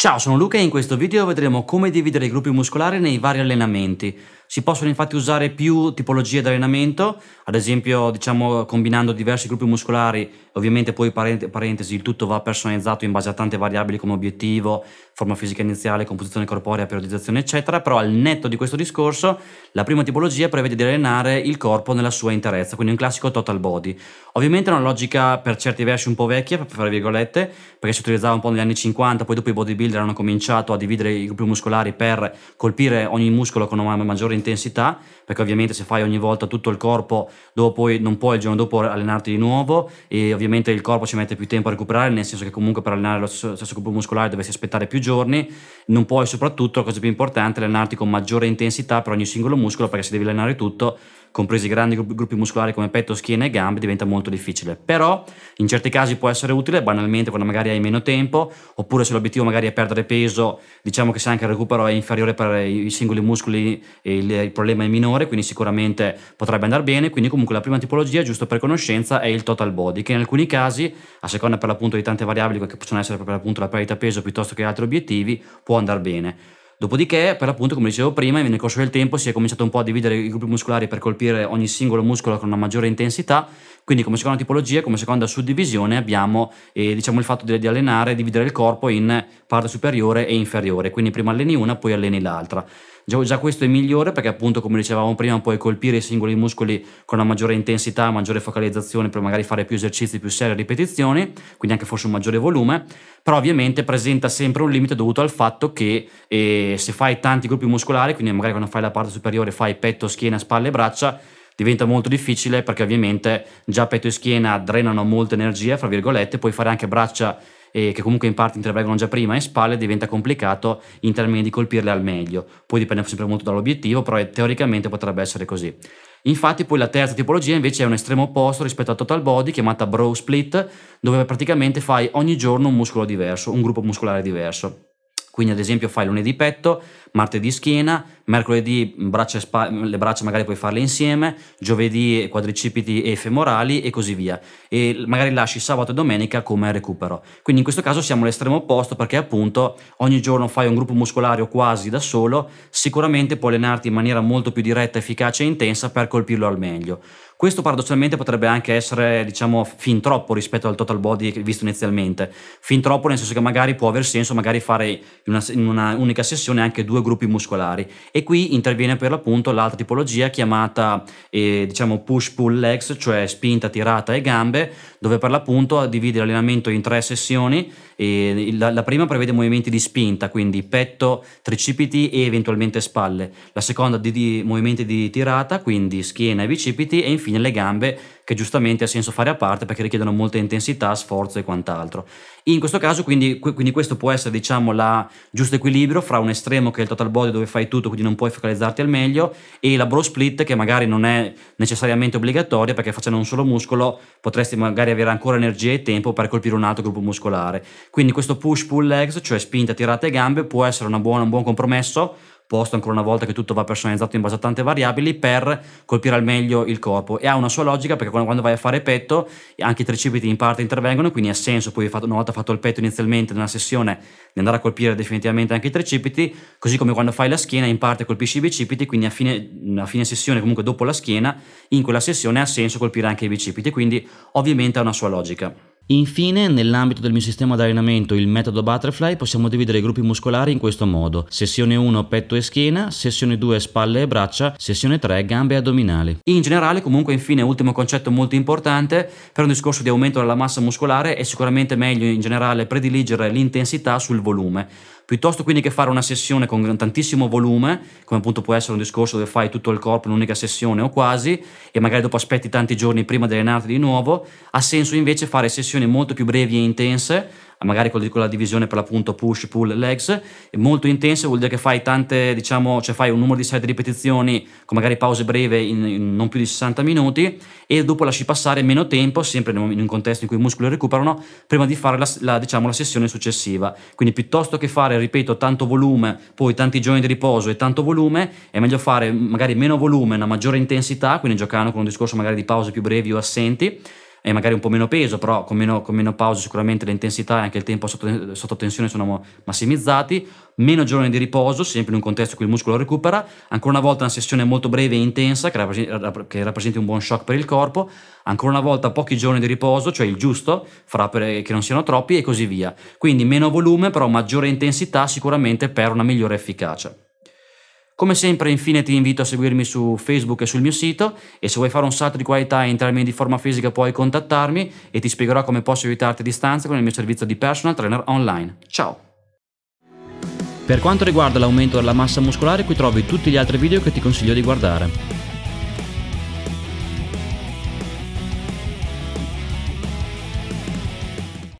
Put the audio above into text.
Ciao, sono Luca e in questo video vedremo come dividere i gruppi muscolari nei vari allenamenti. Si possono infatti usare più tipologie di allenamento, ad esempio diciamo, combinando diversi gruppi muscolari, ovviamente poi parentesi, il tutto va personalizzato in base a tante variabili come obiettivo, forma fisica iniziale, composizione corporea, periodizzazione eccetera, però al netto di questo discorso la prima tipologia prevede di allenare il corpo nella sua interezza, quindi un classico total body. Ovviamente è una logica per certi versi un po' vecchia, fra virgolette, perché si utilizzava un po' negli anni 50, poi dopo i bodybuilder hanno cominciato a dividere i gruppi muscolari per colpire ogni muscolo con una maggiore intensità, perché ovviamente se fai ogni volta tutto il corpo, dopo poi non puoi il giorno dopo allenarti di nuovo e ovviamente il corpo ci mette più tempo a recuperare, nel senso che comunque per allenare lo stesso gruppo muscolare dovresti aspettare più giorni, non puoi soprattutto, la cosa più importante, allenarti con maggiore intensità per ogni singolo muscolo, perché se devi allenare tutto, compresi i grandi gruppi muscolari come petto, schiena e gambe, diventa molto difficile. Però in certi casi può essere utile, banalmente quando magari hai meno tempo, oppure se l'obiettivo magari è perdere peso, diciamo che se anche il recupero è inferiore per i singoli muscoli e il il, il, problema è minore, quindi sicuramente potrebbe andare bene, quindi comunque la prima tipologia, giusto per conoscenza, è il total body, che in alcuni casi, a seconda per l'appunto di tante variabili, che possono essere per l'appunto la perdita peso piuttosto che altri obiettivi, può andare bene. Dopodiché, per l'appunto, come dicevo prima, nel corso del tempo si è cominciato un po' a dividere i gruppi muscolari per colpire ogni singolo muscolo con una maggiore intensità. Quindi, come seconda tipologia, come seconda suddivisione, abbiamo eh, diciamo, il fatto di, di allenare, dividere il corpo in parte superiore e inferiore. Quindi, prima alleni una, poi alleni l'altra. Già, già questo è migliore perché appunto come dicevamo prima puoi colpire i singoli muscoli con una maggiore intensità, maggiore focalizzazione per magari fare più esercizi, più serie ripetizioni, quindi anche forse un maggiore volume, però ovviamente presenta sempre un limite dovuto al fatto che eh, se fai tanti gruppi muscolari, quindi magari quando fai la parte superiore fai petto, schiena, spalle e braccia, diventa molto difficile perché ovviamente già petto e schiena drenano molta energia, fra virgolette, puoi fare anche braccia e che comunque in parte intervengono già prima in spalle, diventa complicato in termini di colpirle al meglio. Poi dipende sempre molto dall'obiettivo, però eh, teoricamente potrebbe essere così. Infatti poi la terza tipologia invece è un estremo opposto rispetto a total body chiamata brow split, dove praticamente fai ogni giorno un muscolo diverso, un gruppo muscolare diverso. Quindi ad esempio fai lunedì petto, martedì schiena, mercoledì braccia spa- le braccia magari puoi farle insieme, giovedì quadricipiti e femorali e così via. E magari lasci sabato e domenica come recupero. Quindi in questo caso siamo all'estremo opposto perché appunto ogni giorno fai un gruppo muscolare quasi da solo, sicuramente puoi allenarti in maniera molto più diretta, efficace e intensa per colpirlo al meglio. Questo paradossalmente potrebbe anche essere, diciamo, fin troppo rispetto al total body visto inizialmente. Fin troppo nel senso che magari può aver senso magari fare in una, in una unica sessione anche due due gruppi muscolari e qui interviene per l'appunto l'altra tipologia chiamata eh, diciamo push pull legs, cioè spinta, tirata e gambe, dove per l'appunto divide l'allenamento in tre sessioni. La, la, prima prevede movimenti di spinta, quindi petto, tricipiti e eventualmente spalle. La seconda di, di movimenti di tirata, quindi schiena e bicipiti e infine le gambe che giustamente ha senso fare a parte perché richiedono molta intensità, sforzo e quant'altro. In questo caso quindi, quindi questo può essere diciamo il giusto equilibrio fra un estremo che è il total body dove fai tutto quindi non puoi focalizzarti al meglio e la bro split che magari non è necessariamente obbligatoria perché facendo un solo muscolo potresti magari magari avere ancora energia e tempo per colpire un altro gruppo muscolare. Quindi questo push-pull legs, cioè spinta, tirata e gambe, può essere buona, un buon compromesso posto ancora una volta che tutto va personalizzato in base a tante variabili per colpire al meglio il corpo e ha una sua logica perché quando vai a fare petto anche i tricipiti in parte intervengono quindi ha senso poi una volta fatto il petto inizialmente nella sessione di andare a colpire definitivamente anche i tricipiti così come quando fai la schiena in parte colpisci i bicipiti quindi a fine, a fine sessione comunque dopo la schiena in quella sessione ha senso colpire anche i bicipiti quindi ovviamente ha una sua logica Infine, nell'ambito del mio sistema di allenamento, il metodo butterfly, possiamo dividere i gruppi muscolari in questo modo. Sessione 1 petto e schiena, sessione 2 spalle e braccia, sessione 3 gambe e addominali. In generale, comunque, infine, ultimo concetto molto importante, per un discorso di aumento della massa muscolare è sicuramente meglio in generale prediligere l'intensità sul volume piuttosto quindi che fare una sessione con tantissimo volume, come appunto può essere un discorso dove fai tutto il corpo in un'unica sessione o quasi, e magari dopo aspetti tanti giorni prima di allenarti di nuovo, ha senso invece fare sessioni molto più brevi e intense, magari con la divisione per l'appunto push, pull, legs, è molto intensa, vuol dire che fai tante, diciamo, cioè fai un numero di set di ripetizioni con magari pause breve in, in, non più di 60 minuti e dopo lasci passare meno tempo, sempre in un contesto in cui i muscoli recuperano, prima di fare la, la, diciamo, la sessione successiva. Quindi piuttosto che fare, ripeto, tanto volume, poi tanti giorni di riposo e tanto volume, è meglio fare magari meno volume, una maggiore intensità, quindi giocando con un discorso magari di pause più brevi o assenti e magari un po' meno peso, però con meno, con meno pause sicuramente l'intensità e anche il tempo sotto, sotto, tensione sono massimizzati, meno giorni di riposo, sempre in un contesto in cui il muscolo recupera, ancora una volta una sessione molto breve e intensa che, rappresenta, che rappresenti un buon shock per il corpo, ancora una volta pochi giorni di riposo, cioè il giusto, farà per, che non siano troppi e così via. Quindi meno volume, però maggiore intensità sicuramente per una migliore efficacia. Come sempre infine ti invito a seguirmi su Facebook e sul mio sito e se vuoi fare un salto di qualità in termini di forma fisica puoi contattarmi e ti spiegherò come posso aiutarti a distanza con il mio servizio di personal trainer online. Ciao! Per quanto riguarda l'aumento della massa muscolare qui trovi tutti gli altri video che ti consiglio di guardare.